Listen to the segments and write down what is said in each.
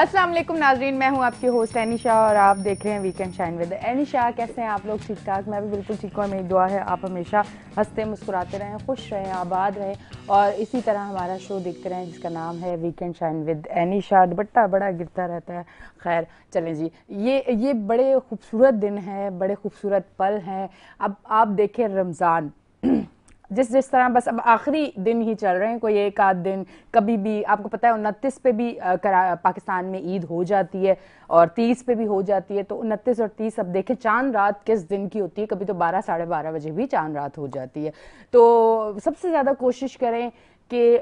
अस्सलाम वालेकुम नाजरीन मैं हूं आपकी होस्ट एनिशा और आप देख रहे हैं वीकेंड शाइन विद एनिशा कैसे हैं आप लोग ठीक ठाक मैं भी बिल्कुल ठीक हूँ मेरी दुआ है आप हमेशा हंसते मुस्कुराते रहें खुश रहें आबाद रहें और इसी तरह हमारा शो देखते रहें जिसका नाम है weekend shine with Anisha dupatta बड़ा गिरता रहता है खैर चलें जी ये ये बड़े खूबसूरत दिन हैं बड़े खूबसूरत पल हैं अब आप देखें रमज़ान जिस जिस तरह बस अब आखिरी दिन ही चल रहे हैं कोई एक आध दिन कभी भी आपको पता है उनतीस पे भी करा, पाकिस्तान में ईद हो जाती है और तीस पे भी हो जाती है तो उनतीस और तीस अब देखें चांद रात किस दिन की होती है कभी तो बारह साढ़े बारह बजे भी चांद रात हो जाती है तो सबसे ज़्यादा कोशिश करें कि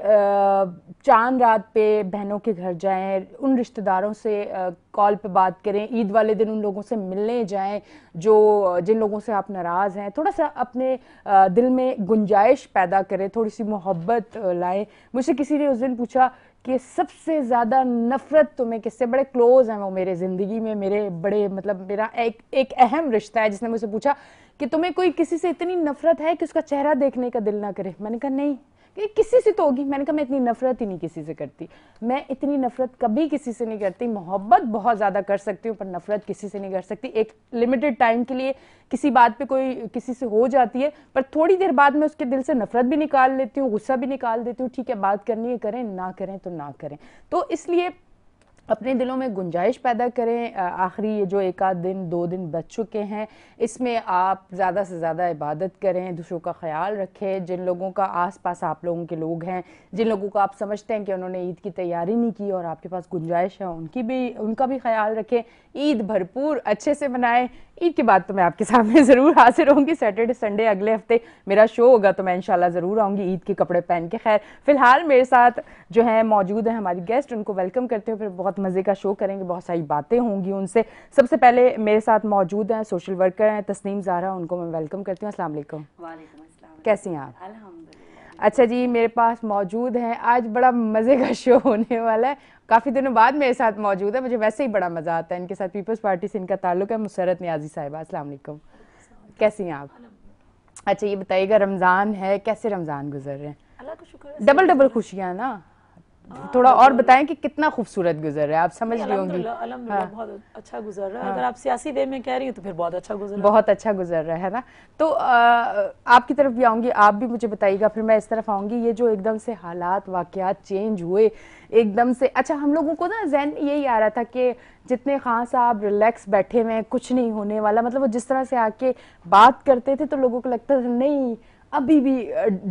चांद रात पे बहनों के घर जाएं उन रिश्तेदारों से कॉल पे बात करें ईद वाले दिन उन लोगों से मिलने जाएं जो जिन लोगों से आप नाराज़ हैं थोड़ा सा अपने दिल में गुंजाइश पैदा करें थोड़ी सी मोहब्बत लाएं मुझसे किसी ने उस दिन पूछा कि सबसे ज़्यादा नफ़रत तुम्हें किससे बड़े क्लोज़ हैं वो मेरे ज़िंदगी में मेरे बड़े मतलब मेरा एक एक अहम रिश्ता है जिसने मुझसे पूछा कि तुम्हें कोई किसी से इतनी नफ़रत है कि उसका चेहरा देखने का दिल ना करे मैंने कहा नहीं कि किसी से तो होगी मैंने कहा मैं इतनी नफरत ही नहीं किसी से करती मैं इतनी नफरत कभी किसी से नहीं करती मोहब्बत बहुत ज़्यादा कर सकती हूँ पर नफरत किसी से नहीं कर सकती एक लिमिटेड टाइम के लिए किसी बात पे कोई किसी से हो जाती है पर थोड़ी देर बाद मैं उसके दिल से नफरत भी निकाल लेती हूँ गुस्सा भी निकाल देती हूँ ठीक है बात करनी है करें ना करें तो ना करें तो इसलिए अपने दिलों में गुंजाइश पैदा करें आखिरी ये जो एक आध दिन दो दिन बच चुके हैं इसमें आप ज़्यादा से ज़्यादा इबादत करें दूसरों का ख्याल रखें जिन लोगों का आस पास आप लोगों के लोग हैं जिन लोगों को आप समझते हैं कि उन्होंने ईद की तैयारी नहीं की और आपके पास गुंजाइश है उनकी भी उनका भी ख्याल रखें ईद भरपूर अच्छे से मनाएं ईद के बाद तो मैं आपके सामने ज़रूर हाजिर होंगी सैटरडे संडे अगले हफ्ते मेरा शो होगा तो मैं इंशाल्लाह ज़रूर आऊँगी ईद के कपड़े पहन के खैर फ़िलहाल मेरे साथ जो है मौजूद हैं हमारी गेस्ट उनको वेलकम करते हुए फिर बहुत मज़े का शो करेंगे बहुत सारी बातें होंगी उनसे सबसे पहले मेरे साथ मौजूद हैं सोशल वर्कर हैं तस्नीम ज़ारा उनको मैं वेलकम करती हूँ असल कैसी हैं आप अच्छा जी मेरे पास मौजूद हैं आज बड़ा मज़े का शो होने वाला है काफ़ी दिनों बाद मेरे साथ मौजूद है मुझे वैसे ही बड़ा मज़ा आता है इनके साथ पीपल्स पार्टी से इनका ताल्लुक है मुसरत न्याजी साहिबा असलम कैसी हैं आप अच्छा ये बताइएगा रमज़ान है कैसे रमज़ान गुजर रहे हैं डबल डबल खुशियाँ ना हाँ, थोड़ा और बताएं कि कितना खूबसूरत गुजर रहा है आप समझ रही होंगी हाँ। बहुत अच्छा गुजर रहा है हाँ। अगर आप सियासी वे में कह रही तो फिर बहुत अच्छा गुजर बहुत अच्छा गुजर रहा है ना तो आ, आपकी तरफ भी आऊंगी आप भी मुझे बताइएगा फिर मैं इस तरफ आऊंगी ये जो एकदम से हालात वाकयात चेंज हुए एकदम से अच्छा हम लोगों को ना जहन यही आ रहा था कि जितने खान साहब रिलैक्स बैठे हुए हैं कुछ नहीं होने वाला मतलब वो जिस तरह से आके बात करते थे तो लोगों को लगता था नहीं अभी भी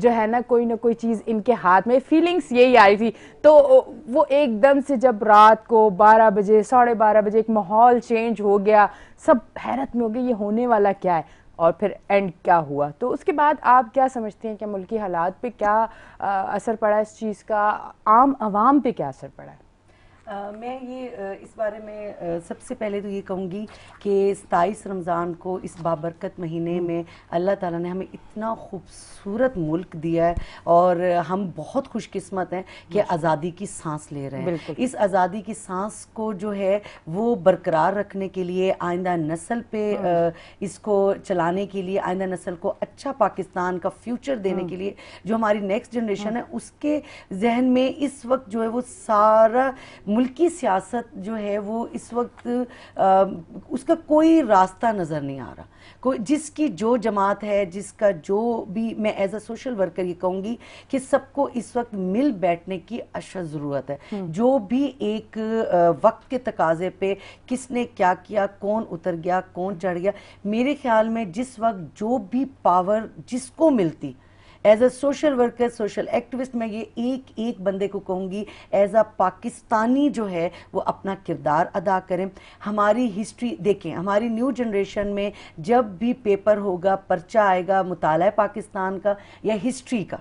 जो है ना कोई ना कोई चीज़ इनके हाथ में फीलिंग्स यही आई थी तो वो एकदम से जब रात को 12 बजे साढ़े बारह बजे एक माहौल चेंज हो गया सब हैरत में हो गए ये होने वाला क्या है और फिर एंड क्या हुआ तो उसके बाद आप क्या समझते हैं कि मुल्की हालात पे क्या आ, असर पड़ा इस चीज़ का आम आवाम पे क्या असर पड़ा है आ, मैं ये इस बारे में सबसे पहले तो ये कहूँगी कि सताईस रमज़ान को इस बाबरकत महीने हम्म। में अल्लाह ताला ने हमें इतना खूबसूरत मुल्क दिया है और हम बहुत खुशकिस्मत हैं कि आज़ादी की सांस ले रहे हैं इस आज़ादी की सांस को जो है वो बरकरार रखने के लिए आइंदा नस्ल पे हम्म। इसको चलाने के लिए आइंदा नस्ल को अच्छा पाकिस्तान का फ्यूचर देने के हम्म। लिए जो हमारी नेक्स्ट जनरेशन है उसके जहन में इस वक्त जो है वो सारा मुल्क की सियासत जो है वो इस वक्त आ, उसका कोई रास्ता नज़र नहीं आ रहा कोई जिसकी जो जमात है जिसका जो भी मैं एज अ सोशल वर्कर ये कहूँगी कि सबको इस वक्त मिल बैठने की अशद ज़रूरत है हम्म। जो भी एक वक्त के तकाजे पे किसने क्या किया कौन उतर गया कौन चढ़ गया मेरे ख्याल में जिस वक्त जो भी पावर जिसको मिलती as a social worker social activist मैं ये एक एक बंदे को कहूँगी एज अ पाकिस्तानी जो है वो अपना किरदार अदा करें हमारी हिस्ट्री देखें हमारी न्यू जनरेशन में जब भी पेपर होगा पर्चा आएगा मुताल पाकिस्तान का या हिस्ट्री का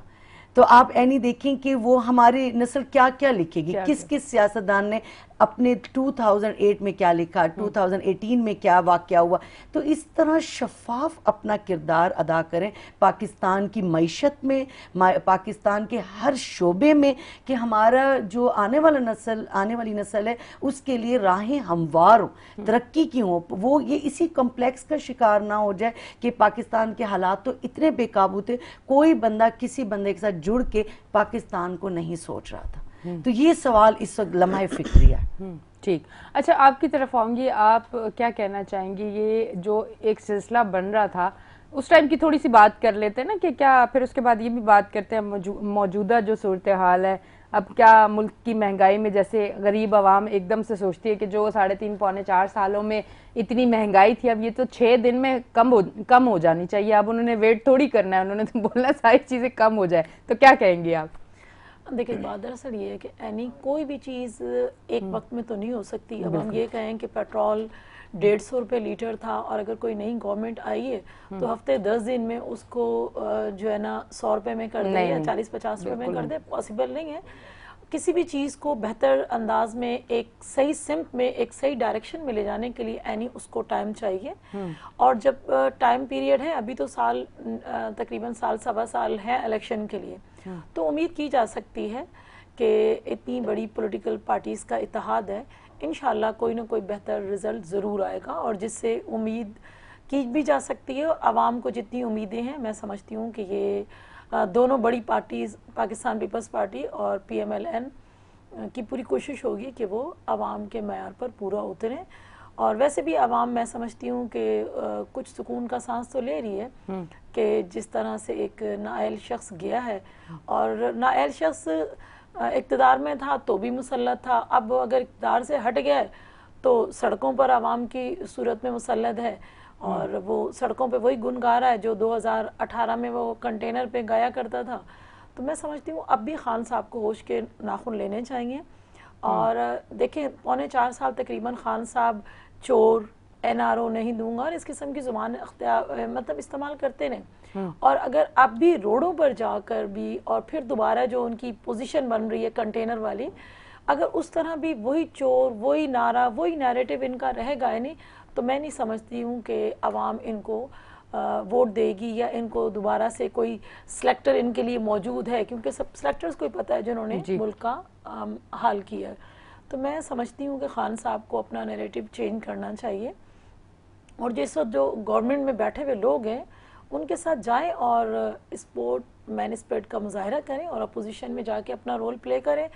तो आप एनी देखें कि वो हमारी नस्ल क्या क्या लिखेगी किस किस सियासतदान ने अपने 2008 में क्या लिखा 2018 हम्म। में क्या वाक्य हुआ तो इस तरह शफाफ अपना किरदार अदा करें पाकिस्तान की मीशत में पाकिस्तान के हर शोबे में कि हमारा जो आने वाला नस्ल आने वाली नस्ल है उसके लिए राहें हमवार हों हम्म। तरक्की की हों वो ये इसी कम्प्लेक्स का शिकार ना हो जाए कि पाकिस्तान के हालात तो इतने बेकाबू थे कोई बंदा किसी बंदे के साथ जुड़ के पाकिस्तान को नहीं सोच रहा था हम्म। तो ये सवाल इस वक्त लम्हा फिक्रिया हम्म, ठीक अच्छा आपकी तरफ आऊंगी आप क्या कहना चाहेंगी ये जो एक सिलसिला बन रहा था उस टाइम की थोड़ी सी बात कर लेते हैं ना कि क्या फिर उसके बाद ये भी बात करते हैं मौजूदा जो सूरत हाल है अब क्या मुल्क की महंगाई में जैसे गरीब आवाम एकदम से सोचती है कि जो साढ़े तीन पौने चार सालों में इतनी महंगाई थी अब ये तो छः दिन में कम हो कम हो जानी चाहिए अब उन्होंने वेट थोड़ी करना है उन्होंने तो बोलना सारी चीज़ें कम हो जाए तो क्या कहेंगे आप देखिए बात दरअसल ये है कि एनी कोई भी चीज़ एक हम्म। वक्त में तो नहीं हो सकती अब हम ये कहें कि पेट्रोल डेढ़ सौ रुपये लीटर था और अगर कोई नई गवर्नमेंट आई है तो हम्म। हफ्ते दस दिन में उसको जो है ना सौ रुपये में कर दे या चालीस पचास रुपये में कर दे पॉसिबल नहीं है किसी भी चीज़ को बेहतर अंदाज में एक सही सिम्प में एक सही डायरेक्शन में ले जाने के लिए एनी उसको टाइम चाहिए हम्म। और जब टाइम पीरियड है अभी तो साल तकरीबन साल सवा साल है इलेक्शन के लिए हम्म। तो उम्मीद की जा सकती है कि इतनी बड़ी पॉलिटिकल पार्टीज़ का इतिहाद है इन कोई ना कोई बेहतर रिज़ल्ट ज़रूर आएगा और जिससे उम्मीद की भी जा सकती है और आवाम को जितनी उम्मीदें हैं मैं समझती हूँ कि ये दोनों बड़ी पार्टीज़ पाकिस्तान पीपल्स पार्टी और पीएमएलएन की पूरी कोशिश होगी कि वो आवाम के मैार पर पूरा उतरें और वैसे भी आवाम मैं समझती हूँ कि कुछ सुकून का सांस तो ले रही है हम्म। कि जिस तरह से एक नाइल शख्स गया है और नायल शख्स इकतदार में था तो भी मुसलत था अब अगर इकतदार से हट गया है तो सड़कों पर आवाम की सूरत में मुसलत है और वो सड़कों पे वही गुन गा रहा है जो 2018 में वो कंटेनर पे गाया करता था तो मैं समझती हूँ अब भी खान साहब को होश के नाखून लेने चाहिए और देखें पौने चार साल तकरीबन खान साहब चोर एन आर ओ नहीं दूंगा और इस किस्म की जुबान मतलब इस्तेमाल करते रहे हाँ। और अगर आप भी रोडों पर जाकर भी और फिर दोबारा जो उनकी पोजिशन बन रही है कंटेनर वाली अगर उस तरह भी वही चोर वही नारा वही नैरेटिव इनका रहेगा यानी तो मैं नहीं समझती हूँ कि आवाम इनको वोट देगी या इनको दोबारा से कोई सिलेक्टर इनके लिए मौजूद है क्योंकि सब सिलेक्टर्स को ही पता है जिन्होंने मुल्क का हाल किया है तो मैं समझती हूँ कि खान साहब को अपना नेरेटिव चेंज करना चाहिए और जिस वक्त जो गवर्नमेंट में बैठे हुए लोग हैं उनके साथ जाएं और स्पोर्ट मैन स्प्रेड का मुजाहरा करें और अपोजिशन में जाके अपना रोल प्ले करें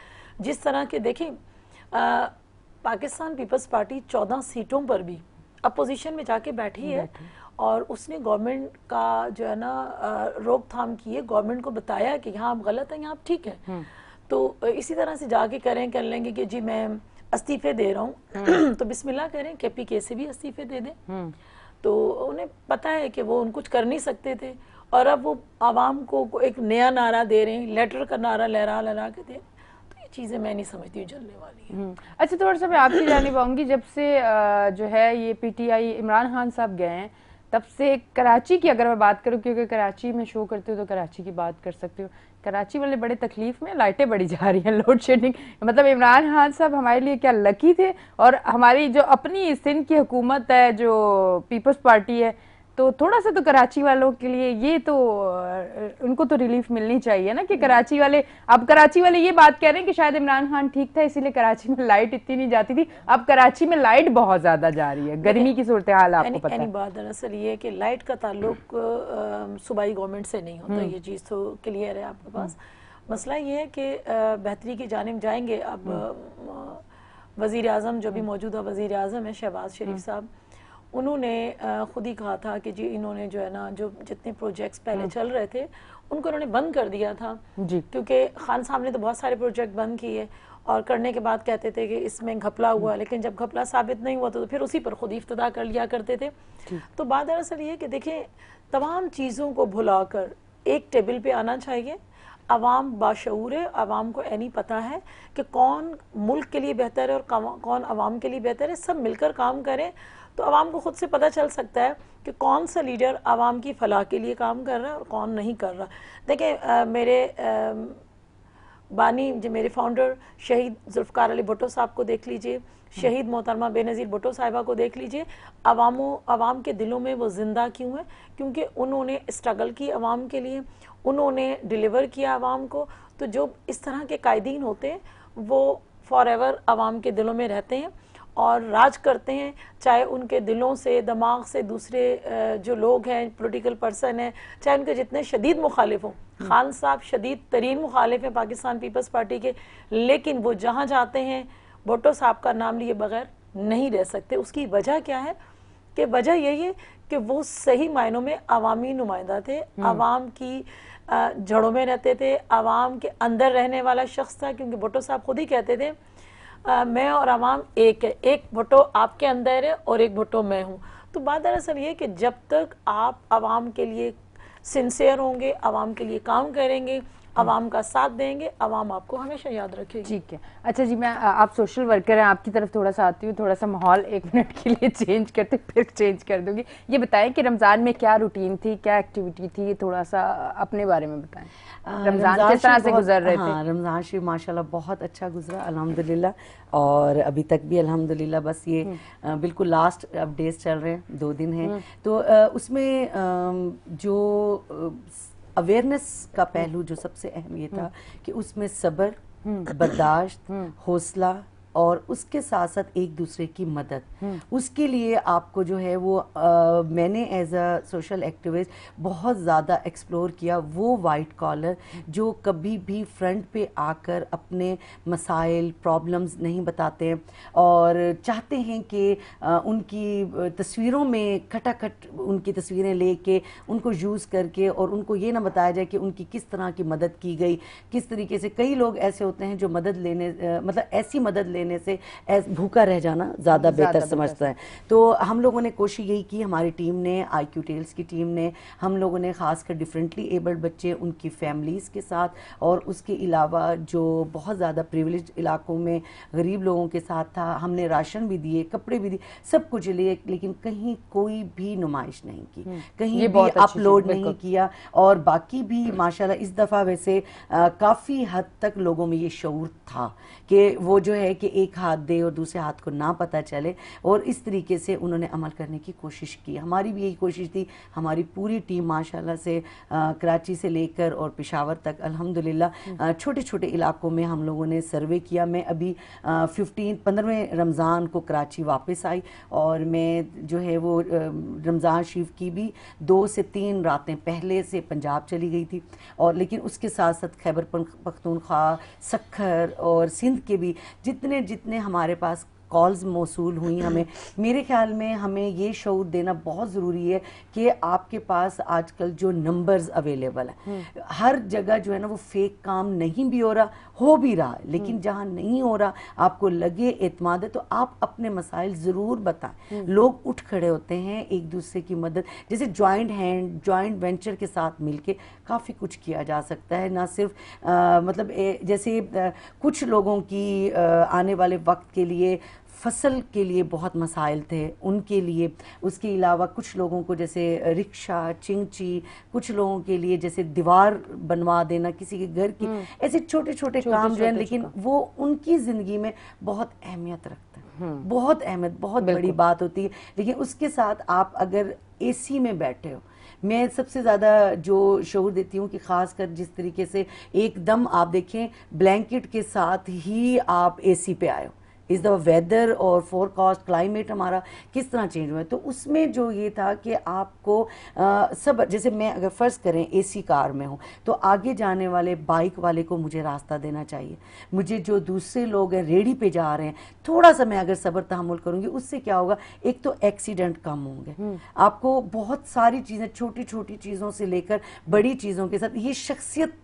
जिस तरह के देखें पाकिस्तान पीपल्स पार्टी चौदह सीटों पर भी अपोजिशन में जाके बैठी है और उसने गवर्नमेंट का जो है ना रोकथाम की है गवर्नमेंट को बताया कि यहाँ आप गलत हैं यहाँ आप ठीक है हम्म। तो इसी तरह से जाके करें कर लेंगे कि जी मैं इस्तीफे दे रहा हूँ हम्म। तो बिस्मिल्लाह करें के पी के से भी इस्तीफे दे दें हम्म। तो उन्हें पता है कि वो उन कुछ कर नहीं सकते थे और अब वो आवाम को एक नया नारा दे रहे हैं लेटर का नारा लहरा लहरा के दें चीज़ें मैं नहीं समझती हूँ जलने वाली हम्म। अच्छा थोड़ा सा मैं आपकी जानी पाऊँगी जब से जो है ये पीटीआई इमरान खान साहब गए हैं तब से कराची की अगर मैं बात करूँ क्योंकि कराची में शो करती हूँ तो कराची की बात कर सकती हूँ कराची वाले बड़े तकलीफ में लाइटें बढ़ी जा रही हैं लोड शेडिंग मतलब इमरान खान साहब हमारे लिए क्या लकी थे और हमारी जो अपनी सिंध की हुकूमत है जो पीपल्स पार्टी है तो थोड़ा सा तो कराची वालों के लिए ये तो उनको तो रिलीफ मिलनी चाहिए ना कि कराची वाले अब कराची वाले ये बात कह रहे हैं कि शायद इमरान खान ठीक था इसीलिए कराची में लाइट इतनी नहीं जाती थी अब कराची में लाइट बहुत ज्यादा जा रही है गर्मी की सूरत हाल आपको पता है बात दरअसल ये है कि लाइट का ताल्लुक सूबाई गवर्नमेंट से नहीं होता हम्म। ये चीज़ तो क्लियर है आपके हम्म। पास मसला ये है कि बेहतरी की जानब जाएंगे अब हम्म। वजीर जो भी मौजूदा वजीर अजम है शहबाज शरीफ साहब उन्होंने ख़ुद ही कहा था कि जी इन्होंने जो है ना जो जितने प्रोजेक्ट्स पहले हम्म। चल रहे थे उनको उन्होंने बंद कर दिया था जी क्योंकि खान साहब ने तो बहुत सारे प्रोजेक्ट बंद किए और करने के बाद कहते थे कि इसमें घपला हुआ हम्म। लेकिन जब घपला साबित नहीं हुआ तो, तो फिर उसी पर ख़ुद इफ्तः कर लिया करते थे तो बात दरअसल ये कि देखें तमाम चीज़ों को कर एक टेबल पर आना चाहिए आवाम बाशूर है आवाम को ऐनी पता है कि कौन मुल्क के लिए बेहतर है और कौन आवाम के लिए बेहतर है सब मिलकर काम करें तो आवाम को ख़ुद से पता चल सकता है कि कौन सा लीडर आवाम की फलाह के लिए काम कर रहा है और कौन नहीं कर रहा देखें मेरे आ, बानी जो मेरे फाउंडर शहीद जुल्फ़ार अली भुटो साहब को देख लीजिए शहीद मोहतरमा बेनज़ीर भुटो साहिबा को देख लीजिए अवामों अवाम के दिलों में वो ज़िंदा क्यों है क्योंकि उन्होंने स्ट्रगल की आवाम के लिए उन्होंने डिलीवर किया आवाम को तो जो इस तरह के कायदीन होते हैं वो फॉर एवर आवाम के दिलों में रहते हैं और राज करते हैं चाहे उनके दिलों से दिमाग से दूसरे जो लोग हैं पॉलिटिकल पर्सन हैं चाहे उनके जितने शदीद मुखालिफ हों हम्म। खान साहब शदीद तरीन मुखालिफ हैं पाकिस्तान पीपल्स पार्टी के लेकिन वो जहाँ जाते हैं भुट्टो साहब का नाम लिए बगैर नहीं रह सकते उसकी वजह क्या है कि वजह यही है कि वो सही मायनों में अवामी नुमाइंदा थे आवाम हम्म। की जड़ों में रहते थे आवाम के अंदर रहने वाला शख्स था क्योंकि भुट्टो साहब खुद ही कहते थे आ, मैं और आवाम एक है एक भुटो आपके अंदर है और एक भुटो मैं हूँ तो बात दरअसल ये कि जब तक आप आवाम के लिए सिंसियर होंगे आवाम के लिए काम करेंगे हम्म। आवाम का साथ देंगे आवाम आपको हमेशा याद रखेगी ठीक है अच्छा जी मैं आप सोशल वर्कर हैं आपकी तरफ थोड़ा सा आती हूँ थोड़ा सा माहौल एक मिनट के लिए चेंज करते फिर चेंज कर दूंगी ये बताएं कि रमज़ान में क्या रूटीन थी क्या एक्टिविटी थी थोड़ा सा अपने बारे में बताएं रमज़ान किस तरह से गुजर रहे थे हाँ, रमज़ान शरीफ माशाल्लाह बहुत अच्छा गुजरा अलहमदिल्ला और अभी तक भी अलहमदिल्ला बस ये हम्म। बिल्कुल लास्ट अब डेज चल रहे हैं दो दिन हैं हम्म। तो उसमें जो अवेयरनेस का पहलू जो सबसे अहम ये था हम्म। कि उसमें सब्र हम्म। बर्दाश्त हम्म। हौसला और उसके साथ साथ एक दूसरे की मदद हम्म। उसके लिए आपको जो है वो आ, मैंने एज अ सोशल एक्टिविस्ट बहुत ज़्यादा एक्सप्लोर किया वो वाइट कॉलर जो कभी भी फ्रंट पे आकर अपने मसाइल प्रॉब्लम्स नहीं बताते और चाहते हैं कि उनकी तस्वीरों में खटाखट उनकी तस्वीरें लेके उनको यूज़ करके और उनको ये ना बताया जाए कि उनकी किस तरह की मदद की गई किस तरीके से कई लोग ऐसे होते हैं जो मदद लेने मतलब ऐसी मदद लेने लेने से भूखा रह जाना ज़्यादा बेहतर समझता है तो हम लोगों ने कोशिश यही की हमारी टीम ने आई क्यू टेल्स की टीम ने हम लोगों ने खासकर डिफरेंटली एबल्ड बच्चे उनकी फैमिलीज़ के साथ और उसके अलावा जो बहुत ज़्यादा प्रिविलेज इलाकों में गरीब लोगों के साथ था हमने राशन भी दिए कपड़े भी दिए सब कुछ लिए लेकिन कहीं कोई भी नुमाइश नहीं की हम्म, कहीं भी अपलोड नहीं किया और बाकी भी माशाल्लाह इस दफ़ा वैसे काफ़ी हद तक लोगों में ये शूर था कि वो जो है कि एक हाथ दे और दूसरे हाथ को ना पता चले और इस तरीके से उन्होंने अमल करने की कोशिश की हमारी भी यही कोशिश थी हमारी पूरी टीम माशाल्लाह से कराची से लेकर और पिशावर तक अल्हम्दुलिल्लाह छोटे छोटे इलाकों में हम लोगों ने सर्वे किया मैं अभी फिफ्टीन पंद्रहवें रमज़ान को कराची वापस आई और मैं जो है वो रमज़ान शरीफ की भी दो से तीन रातें पहले से पंजाब चली गई थी और लेकिन उसके साथ साथ खैबर पख्तूनख्वा सखर और सिंध के भी जितने जितने हमारे पास कॉल्स मौसू हुई हमें मेरे ख्याल में हमें ये शूर देना बहुत ज़रूरी है कि आपके पास आजकल जो नंबर्स अवेलेबल हैं हम्म। हर जगह जो है ना वो फेक काम नहीं भी हो रहा हो भी रहा है लेकिन हम्म। जहाँ नहीं हो रहा आपको लगे एतमाद है तो आप अपने मसाइल ज़रूर बताएं हम्म। लोग उठ खड़े होते हैं एक दूसरे की मदद जैसे जॉइंट हैंड जॉइंट वेंचर के साथ मिलके काफ़ी कुछ किया जा सकता है ना सिर्फ आ, मतलब ए, जैसे आ, कुछ लोगों की आ, आने वाले वक्त के लिए फसल के लिए बहुत मसाइल थे उनके लिए उसके अलावा कुछ लोगों को जैसे रिक्शा चिंची कुछ लोगों के लिए जैसे दीवार बनवा देना किसी के घर की हम्म। ऐसे छोटे छोटे काम जो है लेकिन वो उनकी ज़िंदगी में बहुत अहमियत रखते हैं हम्म। बहुत अहमियत बहुत बड़ी बात होती है लेकिन उसके साथ आप अगर एसी में बैठे हो मैं सबसे ज़्यादा जो शोर देती हूँ कि खासकर जिस तरीके से एकदम आप देखें ब्लैंकेट के साथ ही आप एसी पे आए हो इज़ द वेदर और फोरकास्ट क्लाइमेट हमारा किस तरह चेंज हुआ है तो उसमें जो ये था कि आपको आ, सब जैसे मैं अगर फ़र्ज़ करें एसी कार में हूँ तो आगे जाने वाले बाइक वाले को मुझे रास्ता देना चाहिए मुझे जो दूसरे लोग हैं रेडी पे जा रहे हैं थोड़ा सा मैं अगर सब्र तहमुल करूँगी उससे क्या होगा एक तो एक्सीडेंट कम होंगे हम्म। आपको बहुत सारी चीज़ें छोटी छोटी चीज़ों से लेकर बड़ी चीज़ों के साथ ये शख्सियत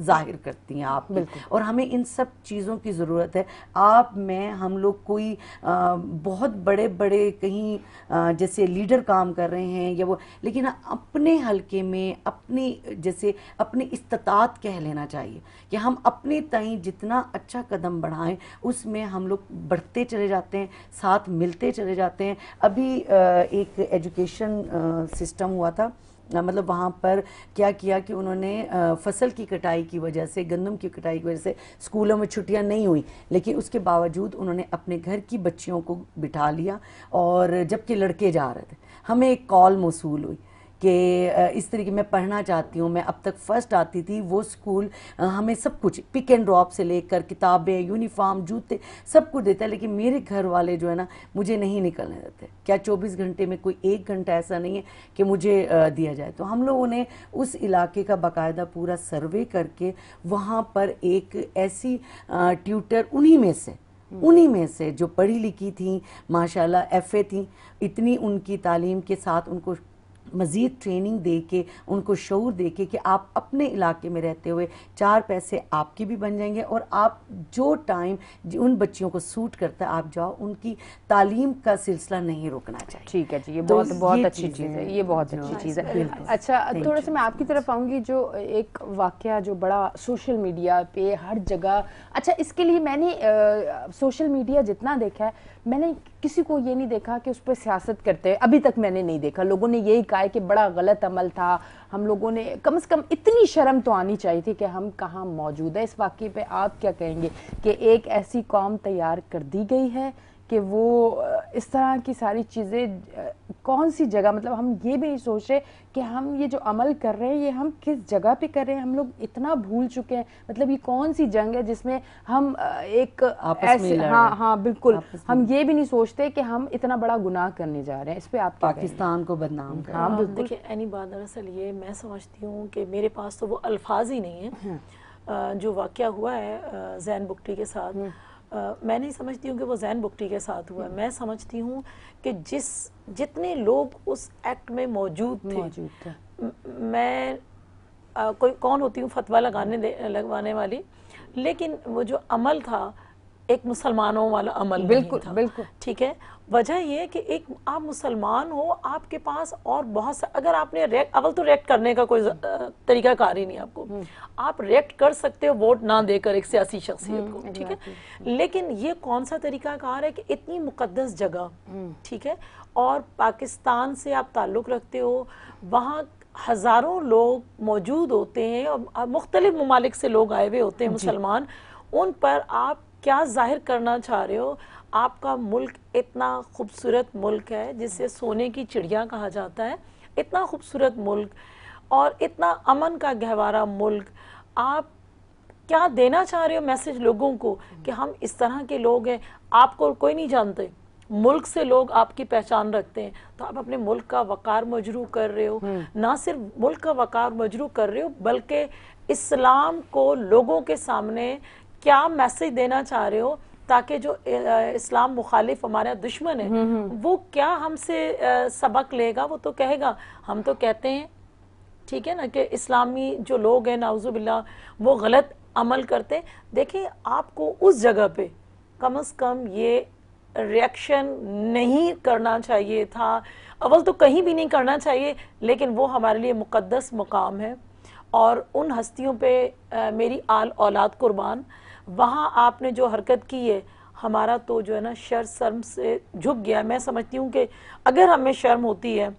जाहिर करती हैं आप और हमें इन सब चीज़ों की ज़रूरत है आप में हम लोग कोई आ, बहुत बड़े बड़े कहीं आ, जैसे लीडर काम कर रहे हैं या वो लेकिन अपने हलके में अपनी जैसे अपनी इस्तात कह लेना चाहिए कि हम अपने तई जितना अच्छा कदम बढ़ाएं उसमें हम लोग बढ़ते चले जाते हैं साथ मिलते चले जाते हैं अभी आ, एक एजुकेशन सिस्टम हुआ था मतलब वहाँ पर क्या किया कि उन्होंने फसल की कटाई की वजह से गंदम की कटाई की वजह से स्कूलों में छुट्टियाँ नहीं हुई लेकिन उसके बावजूद उन्होंने अपने घर की बच्चियों को बिठा लिया और जबकि लड़के जा रहे थे हमें एक कॉल मौसू हुई कि इस तरीके मैं पढ़ना चाहती हूँ मैं अब तक फर्स्ट आती थी वो स्कूल हमें सब कुछ पिक एंड ड्रॉप से लेकर किताबें यूनिफॉर्म जूते सब कुछ देता है लेकिन मेरे घर वाले जो है ना मुझे नहीं निकलने देते क्या चौबीस घंटे में कोई एक घंटा ऐसा नहीं है कि मुझे दिया जाए तो हम लोगों ने उस इलाके का बाकायदा पूरा सर्वे करके वहाँ पर एक ऐसी ट्यूटर उन्हीं में से हम्म। उन्हीं में से जो पढ़ी लिखी थी माशाल्लाह एफ़ ए थी इतनी उनकी तालीम के साथ उनको मज़ीद ट्रेनिंग दे के उनको शौर दे के कि आप अपने इलाके में रहते हुए चार पैसे आपके भी बन जाएंगे और आप जो टाइम उन बच्चियों को सूट करता है आप जाओ उनकी तालीम का सिलसिला नहीं रोकना चाहिए ठीक है जी ये तो बहुत बहुत ये अच्छी चीज़ है ये बहुत अच्छी चीज़ है हाँ, अच्छा थोड़ा सा मैं आपकी तरफ आऊँगी जो एक वाक्य जो बड़ा सोशल मीडिया पे हर जगह अच्छा इसके लिए मैंने सोशल मीडिया जितना देखा है मैंने किसी को ये नहीं देखा कि उस पर सियासत करते अभी तक मैंने नहीं देखा लोगों ने यही कहा कि बड़ा गलत अमल था हम लोगों ने कम से कम इतनी शर्म तो आनी चाहिए थी कि हम कहाँ मौजूद है इस वाक़े पे आप क्या कहेंगे कि एक ऐसी कौम तैयार कर दी गई है कि वो इस तरह की सारी चीज़ें कौन सी जगह मतलब हम ये भी नहीं सोच रहे कि हम ये जो अमल कर रहे हैं ये हम किस जगह पे कर रहे हैं हम लोग इतना भूल चुके हैं मतलब ये कौन सी जंग है जिसमें हम एक ऐसे हाँ हाँ बिल्कुल हम ये भी नहीं सोचते कि हम इतना बड़ा गुनाह करने जा रहे हैं इस पर आप पाकिस्तान को बदनाम हाँ बिल्कुल एनी बात दरअसल ये मैं समझती हूँ कि मेरे पास तो वो अल्फाज ही नहीं है हाँ। जो वाक़ हुआ है जैन बुकटी के साथ हम्म। आ, मैं नहीं समझती हूँ कि वो जैन बुकटी के साथ हुआ है हम्म। मैं समझती हूँ कि जिस जितने लोग उस एक्ट में मौजूद थे मौजूद था मैं आ, कोई कौन होती हूँ फतवा लगाने लगवाने वाली लेकिन वो जो अमल था एक मुसलमानों वाला अमल बिल्कुल था बिल्कुल ठीक है वजह यह कि एक आप मुसलमान हो आपके पास और बहुत सा अगर आपने रिएक्ट अवल तो रिएक्ट करने का कोई तरीका कार ही नहीं आपको हम्म। आप रिएक्ट कर सकते हो वोट ना देकर एक सियासी शख्सियत हम्म, को ठीक है लेकिन ये कौन सा तरीका कार है कि इतनी मुकदस जगह हम्म। ठीक है और पाकिस्तान से आप ताल्लुक़ रखते हो वहाँ हज़ारों लोग मौजूद होते हैं और मुख्तलिफ ममालिक से लोग आए हुए होते हैं मुसलमान उन पर आप क्या जाहिर करना चाह रहे हो आपका मुल्क इतना खूबसूरत मुल्क है जिसे सोने की चिड़िया कहा जाता है इतना खूबसूरत मुल्क और इतना अमन का गहवारा मुल्क आप क्या देना चाह रहे हो मैसेज लोगों को कि हम इस तरह के लोग हैं आपको कोई नहीं जानते मुल्क से लोग आपकी पहचान रखते हैं तो आप अपने मुल्क का वकार मजरू कर रहे हो हम्म। ना सिर्फ मुल्क का वकार मजरू कर रहे हो बल्कि इस्लाम को लोगों के सामने क्या मैसेज देना चाह रहे हो ताकि जो इस्लाम मुखालिफ हमारा दुश्मन है हम्म, हम्म। वो क्या हमसे सबक लेगा वो तो कहेगा हम तो कहते हैं ठीक है ना कि इस्लामी जो लोग हैं नाउजुबिल्ला वो गलत अमल करते देखिए आपको उस जगह पे कम अज़ कम ये रिएक्शन नहीं करना चाहिए था अवल तो कहीं भी नहीं करना चाहिए लेकिन वो हमारे लिए मुकद्दस मुकाम है और उन हस्तियों पे आ, मेरी आल औलाद कुर्बान वहाँ आपने जो हरकत की है हमारा तो जो है ना शर्म शर्म से झुक गया मैं समझती हूँ कि अगर हमें शर्म होती है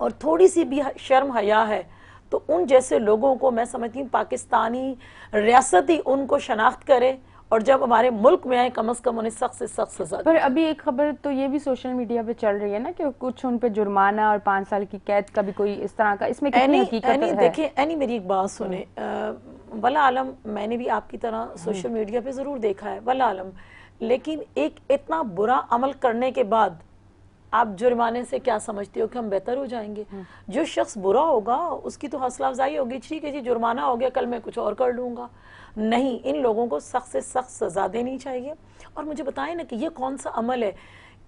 और थोड़ी सी भी शर्म हया है तो उन जैसे लोगों को मैं समझती हूँ पाकिस्तानी रियासत ही उनको शनाख्त करे और जब हमारे मुल्क में आए कम अज कम उन्हें सख्त से सख्त सजा पर अभी एक खबर तो ये भी सोशल मीडिया पे चल रही है ना कि कुछ उन पे जुर्माना और पांच साल की कैद का भी कोई इस तरह का इसमें एनी एनी मेरी एक बात सुने हम्म। वाला आलम मैंने भी आपकी तरह हम्म। सोशल मीडिया पे ज़रूर देखा है वला आलम लेकिन एक इतना बुरा अमल करने के बाद आप जुर्माने से क्या समझते हो कि हम बेहतर हो जाएंगे हम्म। जो शख्स बुरा होगा उसकी तो हौसला अफजाई होगी ठीक है जी जुर्माना हो गया कल मैं कुछ और कर लूँगा नहीं इन लोगों को सख्त से सख्त सज़ा देनी चाहिए और मुझे बताएं ना कि ये कौन सा अमल है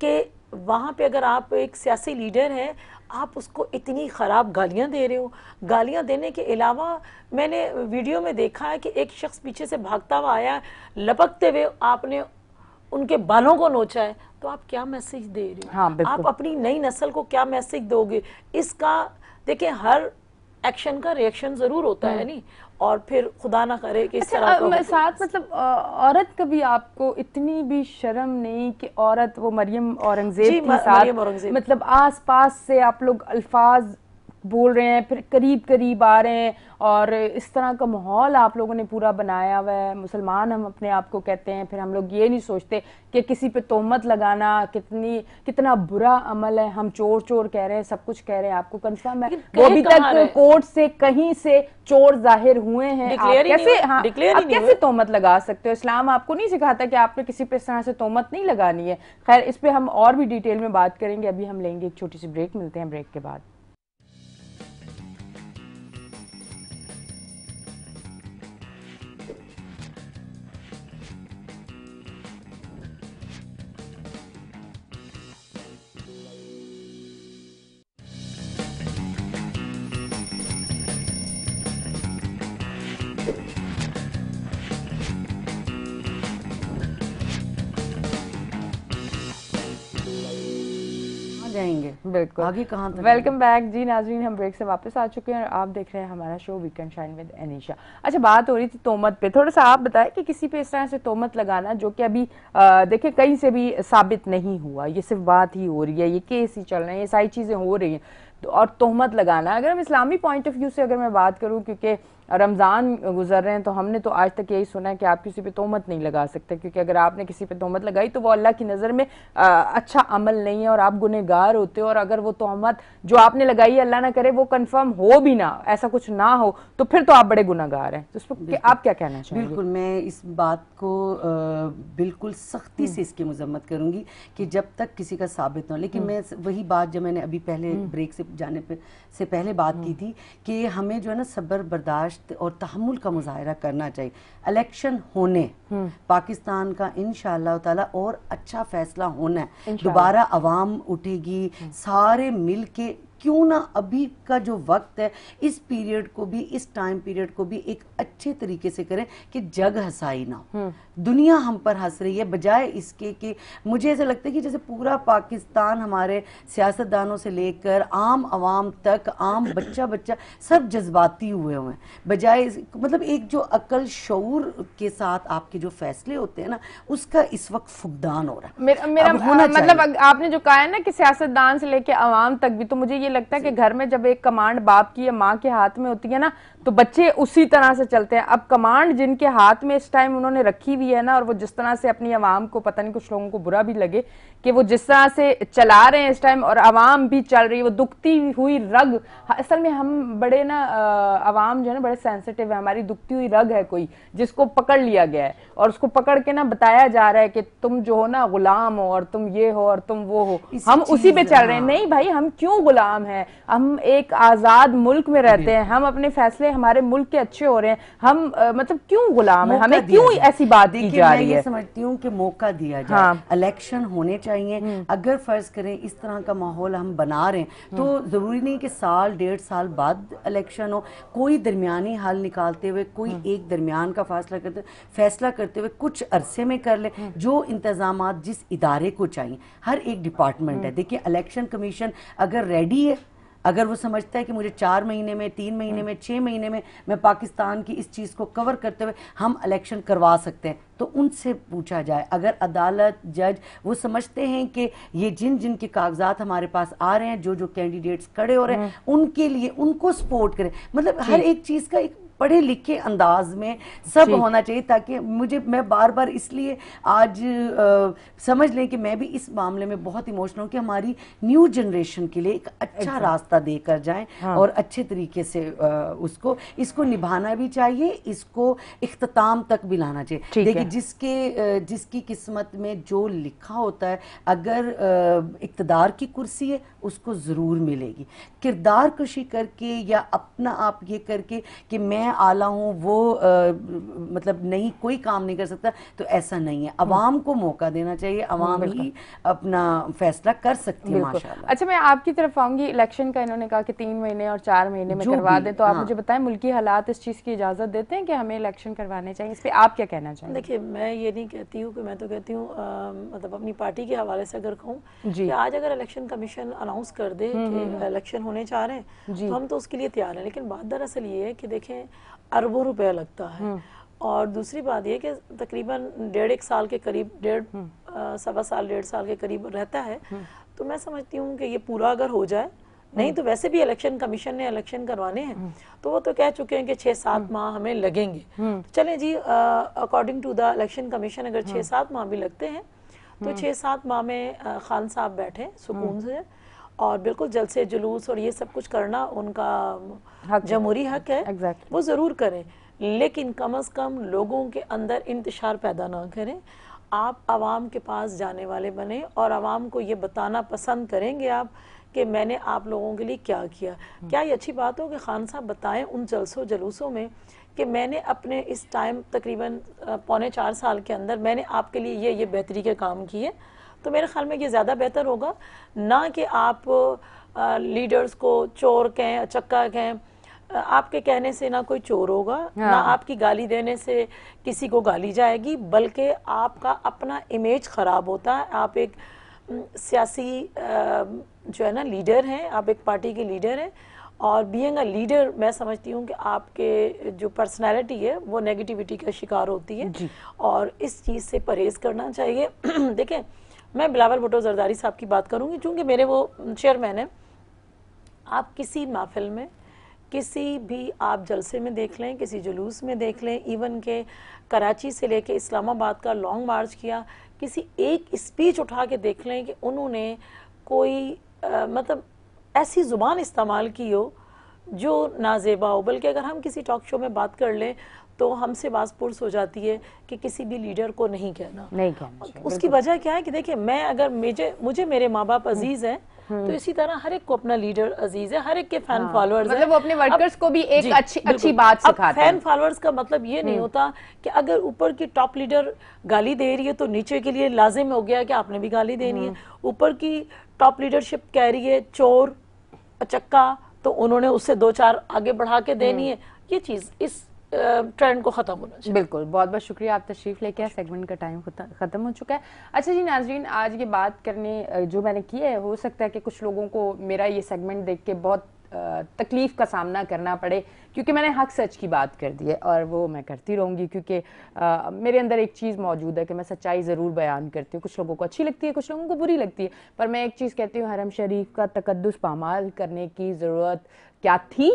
कि वहाँ पे अगर आप एक सियासी लीडर हैं आप उसको इतनी ख़राब गालियाँ दे रहे हो गालियाँ देने के अलावा मैंने वीडियो में देखा है कि एक शख्स पीछे से भागता हुआ आया लपकते हुए आपने उनके बालों को नोचा है तो आप क्या मैसेज दे रहे हो हाँ, आप अपनी नई नस्ल को क्या मैसेज दोगे इसका देखिए हर एक्शन का रिएक्शन जरूर होता है हम्म। नहीं और फिर खुदा ना करे कि इस अच्छा, तरह का साथ मतलब औरत कभी आपको इतनी भी शर्म नहीं कि औरत वो मरियम औरंगजेब के साथ मतलब आसपास से आप लोग अल्फाज बोल रहे हैं फिर करीब करीब आ रहे हैं और इस तरह का माहौल आप लोगों ने पूरा बनाया हुआ है मुसलमान हम अपने आप को कहते हैं फिर हम लोग ये नहीं सोचते कि किसी पे तोहमत लगाना कितनी कितना बुरा अमल है हम चोर चोर कह रहे हैं सब कुछ कह रहे हैं आपको कंफर्म है वो अभी तक कोर्ट से कहीं से चोर जाहिर हुए हैं आप कैसे हाँ कैसे तोहमत लगा सकते हो इस्लाम आपको नहीं सिखाता कि आपने किसी पे इस तरह से तोहमत नहीं लगानी है खैर इस पर हम और भी डिटेल में बात करेंगे अभी हम लेंगे एक छोटी सी ब्रेक मिलते हैं ब्रेक के बाद जाएंगे बिल्कुल आगे कहाँ तक वेलकम बैक जी नाजरीन हम ब्रेक से वापस आ चुके हैं और आप देख रहे हैं हमारा show weekend shine with Anisha अच्छा बात हो रही थी तोमत पे थोड़ा सा आप बताएं कि किसी पे इस तरह से तोमत लगाना जो कि अभी देखिए कहीं से भी साबित नहीं हुआ ये सिर्फ बात ही हो रही है ये केस ही चल रहे हैं ये सारी चीज़ें हो रही हैं तो और तोहमत लगाना अगर हम इस्लामी पॉइंट ऑफ व्यू से अगर मैं बात करूं क्योंकि रमज़ान गुजर रहे हैं तो हमने तो आज तक यही सुना है कि आप किसी पे तोहमत नहीं लगा सकते क्योंकि अगर आपने किसी पे तोहमत लगाई तो वो अल्लाह की नज़र में आ, अच्छा अमल नहीं है और आप गुनहगार होते हो और अगर वो तोहमत जो आपने लगाई है अल्लाह ना करे वो कन्फर्म हो भी ना ऐसा कुछ ना हो तो फिर तो आप बड़े गुनागार हैं तो उस पर आप क्या कहना चाहिए बिल्कुल मैं इस बात को आ, बिल्कुल सख्ती से हम्म। इसकी मजम्मत करूँगी कि जब तक किसी का साबित ना हो लेकिन हम्म। मैं वही बात जब मैंने अभी पहले हम्म। ब्रेक से जाने से पहले बात की थी कि हमें जो है ना सब्र बर्दाश्त बर्दाश्त और तहमुल का मुजाहरा करना चाहिए इलेक्शन होने हम्म। पाकिस्तान का इन ताला और अच्छा फैसला होना है दोबारा आवाम उठेगी हम्म। सारे मिल के क्यों ना अभी का जो वक्त है इस पीरियड को भी इस टाइम पीरियड को भी एक अच्छे तरीके से करें कि जग हंसाई ना हो हम्म। दुनिया हम पर हंस रही है बजाय इसके कि मुझे ऐसा लगता है कि जैसे पूरा पाकिस्तान हमारे सियासतदानों से लेकर आम आवाम तक आम बच्चा बच्चा सब जज्बाती हुए हुए हैं बजाय मतलब एक जो अकल शूर के साथ आपके जो फैसले होते हैं ना उसका इस वक्त फुकदान हो रहा है मेरा, मेरा मतलब आपने जो कहा है ना कि सियासतदान से लेकर आवाम तक भी तो मुझे ये लगता है कि घर में जब एक कमांड बाप की या माँ के हाथ में होती है ना तो बच्चे उसी तरह से चलते हैं अब कमांड जिनके हाथ में इस टाइम उन्होंने रखी हुई है ना और वो जिस तरह से अपनी आवाम को पता नहीं कुछ लोगों को बुरा भी लगे कि वो जिस तरह से चला रहे हैं इस टाइम और आवाम भी चल रही है वो दुखती हुई रग असल में हम बड़े ना आवाम जो है ना बड़े सेंसिटिव है हमारी दुखती हुई रग है कोई जिसको पकड़ लिया गया है और उसको पकड़ के ना बताया जा रहा है कि तुम जो हो ना गुलाम हो और तुम ये हो और तुम वो हो हम उसी पे चल रहे हैं हाँ। नहीं भाई हम क्यों गुलाम है हम एक आज़ाद मुल्क में रहते हैं हम अपने फैसले हमारे मुल्क के अच्छे हो रहे हैं हम आ, मतलब क्यों गुलाम है हमें क्यों ऐसी बात की जा रही है समझती हूँ कि मौका दिया जाए इलेक्शन हाँ। होने चाहिए हम्म। अगर फर्ज करें इस तरह का माहौल हम बना रहे हैं हम्म। तो जरूरी नहीं कि साल डेढ़ साल बाद इलेक्शन हो कोई दरमियानी हल निकालते हुए कोई हम्म। एक दरमियान का फैसला करते फैसला करते हुए कुछ अरसे में कर ले जो इंतजाम जिस इदारे को चाहिए हर एक डिपार्टमेंट है देखिए इलेक्शन कमीशन अगर रेडी है अगर वो समझता है कि मुझे चार महीने में तीन महीने हम्म। में छः महीने में मैं पाकिस्तान की इस चीज़ को कवर करते हुए हम इलेक्शन करवा सकते हैं तो उनसे पूछा जाए अगर अदालत जज वो समझते हैं कि ये जिन जिन के कागजात हमारे पास आ रहे हैं जो जो कैंडिडेट्स खड़े हो रहे हैं हम्म। उनके लिए उनको सपोर्ट करें मतलब हर एक चीज़ का एक पढ़े लिखे अंदाज में सब होना चाहिए ताकि मुझे मैं बार बार इसलिए आज आ, समझ लें कि मैं भी इस मामले में बहुत इमोशनल हूँ कि हमारी न्यू जनरेशन के लिए एक अच्छा, अच्छा रास्ता देकर जाएं हाँ। और अच्छे तरीके से आ, उसको इसको निभाना भी चाहिए इसको इख्ताम तक भी लाना चाहिए देखिए जिसके जिसकी किस्मत में जो लिखा होता है अगर इकतदार की कुर्सी है उसको ज़रूर मिलेगी किरदार कशी करके या अपना आप ये करके कि मैं आला हूँ वो आ, मतलब नहीं कोई काम नहीं कर सकता तो ऐसा नहीं है हम्म। आवाम को मौका देना चाहिए आवाम ही अपना फैसला कर सकती है अच्छा मैं आपकी तरफ आऊँगी इलेक्शन का इन्होंने कहा कि तीन महीने और चार महीने में करवा दें तो आप हाँ। मुझे बताएं मुल्की हालात इस चीज़ की इजाज़त देते हैं कि हमें इलेक्शन करवाने चाहिए इस पर आप क्या कहना चाहिए देखिए मैं ये नहीं कहती हूँ कि मैं तो कहती हूँ मतलब अपनी पार्टी के हवाले से अगर कहूँ आज अगर इलेक्शन कमीशन अनाउंस कर दे हम्म, कि इलेक्शन हम्म, हम्म। होने चाह रहे हैं तो हम तो उसके लिए तैयार हैं लेकिन बात दरअसल ये है कि देखें अरबों रुपया लगता है और दूसरी बात यह कि तकरीबन डेढ़ एक साल के करीब डेढ़ सवा साल डेढ़ साल के करीब रहता है तो मैं समझती हूँ कि ये पूरा अगर हो जाए नहीं तो वैसे भी इलेक्शन कमीशन ने इलेक्शन करवाने हैं तो वो तो कह चुके हैं कि छह सात माह हमें लगेंगे तो चलें जी according to the election commission अगर छह सात माह भी लगते हैं तो छह सात माह में आ, खान साहब बैठे सुकून से और बिल्कुल जलसे जुलूस और ये सब कुछ करना उनका जमहूरी हक है exactly. वो ज़रूर करें लेकिन कम अज़ कम लोगों के अंदर इंतशार पैदा ना करें आप आवाम के पास जाने वाले बने और आवाम को ये बताना पसंद करेंगे आप कि मैंने आप लोगों के लिए क्या किया हम्म। क्या ये अच्छी बात हो कि खान साहब बताएं उन जलसों जलूसों में कि मैंने अपने इस टाइम तकरीबन पौने चार साल के अंदर मैंने आपके लिए ये ये बेहतरी के काम किए तो मेरे ख्याल में ये ज़्यादा बेहतर होगा ना कि आप लीडर्स को चोर कहें चक्का कहें आपके कहने से ना कोई चोर होगा हाँ। ना आपकी गाली देने से किसी को गाली जाएगी बल्कि आपका अपना इमेज ख़राब होता है आप एक सियासी जो है ना लीडर हैं आप एक पार्टी के लीडर हैं और बीइंग अ लीडर मैं समझती हूँ कि आपके जो पर्सनालिटी है वो नेगेटिविटी का शिकार होती है और इस चीज़ से परहेज़ करना चाहिए देखें मैं बिलावल भुटो जरदारी साहब की बात करूँगी चूँकि मेरे वो चेयरमैन हैं आप किसी महफिल में किसी भी आप जलसे में देख लें किसी जुलूस में देख लें इवन के कराची से लेके इस्लामाबाद का लॉन्ग मार्च किया किसी एक स्पीच उठा के देख लें कि उन्होंने कोई आ, मतलब ऐसी ज़ुबान इस्तेमाल की हो जो नाजेबा हो बल्कि अगर हम किसी टॉक शो में बात कर लें तो हमसे वासपुरस हो जाती है कि किसी भी लीडर को नहीं कहना नहीं कहना उसकी वजह क्या है कि देखिए मैं अगर मुझे मुझे मेरे माँ बाप हम्म। अजीज हैं तो हम्म। इसी तरह हर एक को अपना लीडर अजीज है हर एक के फैन फॉलोअर्स हाँ। मतलब वो अपने वर्कर्स को भी एक अच्छी अच्छी बात सिखाते फैन फॉलोअर्स का मतलब ये नहीं हम्म। होता कि अगर ऊपर की टॉप लीडर गाली दे रही है तो नीचे के लिए लाजिम हो गया कि आपने भी गाली देनी है ऊपर की टॉप लीडरशिप कह रही है चोर अचक्का तो उन्होंने उससे दो चार आगे बढ़ा के देनी है ये चीज इस ट्रेंड को खत्म होना चाहिए बिल्कुल बहुत बहुत शुक्रिया आप तशरीफ लेके आए सेगमेंट का टाइम खत्म हो चुका है अच्छा जी नाजरीन आज ये बात करने जो मैंने की है हो सकता है कि कुछ लोगों को मेरा ये सेगमेंट देख के बहुत तकलीफ़ का सामना करना पड़े क्योंकि मैंने हक सच की बात कर दी है और वो मैं करती रहूँगी क्योंकि मेरे अंदर एक चीज़ मौजूद है कि मैं सच्चाई ज़रूर बयान करती हूँ कुछ लोगों को अच्छी लगती है कुछ लोगों को बुरी लगती है पर मैं एक चीज़ कहती हूँ हरम शरीफ का तकदस पामाल करने की ज़रूरत क्या थी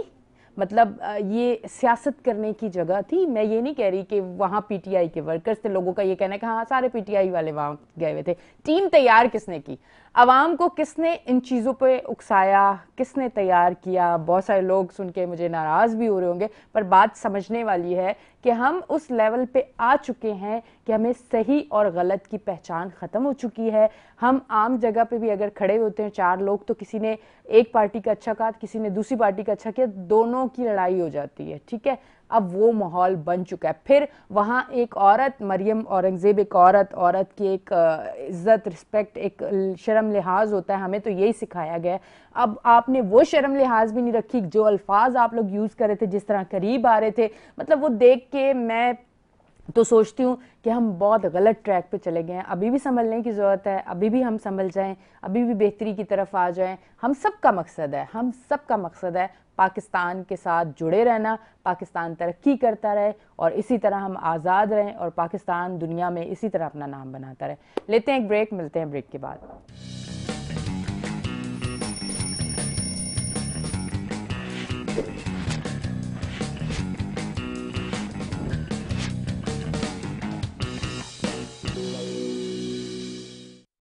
मतलब ये सियासत करने की जगह थी मैं ये नहीं कह रही कि वहाँ पीटीआई के वर्कर्स थे लोगों का ये कहना है कि हाँ सारे पीटीआई वाले वहाँ गए हुए थे टीम तैयार किसने की आवाम को किसने इन चीज़ों पे उकसाया किसने तैयार किया बहुत सारे लोग सुन के मुझे नाराज़ भी हो रहे होंगे पर बात समझने वाली है कि हम उस लेवल पे आ चुके हैं कि हमें सही और गलत की पहचान ख़त्म हो चुकी है हम आम जगह पे भी अगर खड़े होते हैं चार लोग तो किसी ने एक पार्टी का अच्छा कहा किसी ने दूसरी पार्टी का अच्छा किया दोनों की लड़ाई हो जाती है ठीक है अब वो माहौल बन चुका है फिर वहाँ एक औरत मरियम औरंगज़ेब एक औरत औरत की एक इज़्ज़त रिस्पेक्ट एक शर्म लिहाज होता है हमें तो यही सिखाया गया है अब आपने वो शर्म लिहाज भी नहीं रखी जो अल्फाज आप लोग यूज़ कर रहे थे जिस तरह करीब आ रहे थे मतलब वो देख के मैं तो सोचती हूँ कि हम बहुत गलत ट्रैक पे चले गए हैं अभी भी संभलने की ज़रूरत है अभी भी हम संभल जाएं अभी भी बेहतरी की तरफ आ जाएं हम सब का मकसद है हम सब का मकसद है पाकिस्तान के साथ जुड़े रहना पाकिस्तान तरक्की करता रहे और इसी तरह हम आज़ाद रहें और पाकिस्तान दुनिया में इसी तरह अपना नाम बनाता रहे लेते हैं एक ब्रेक मिलते हैं ब्रेक के बाद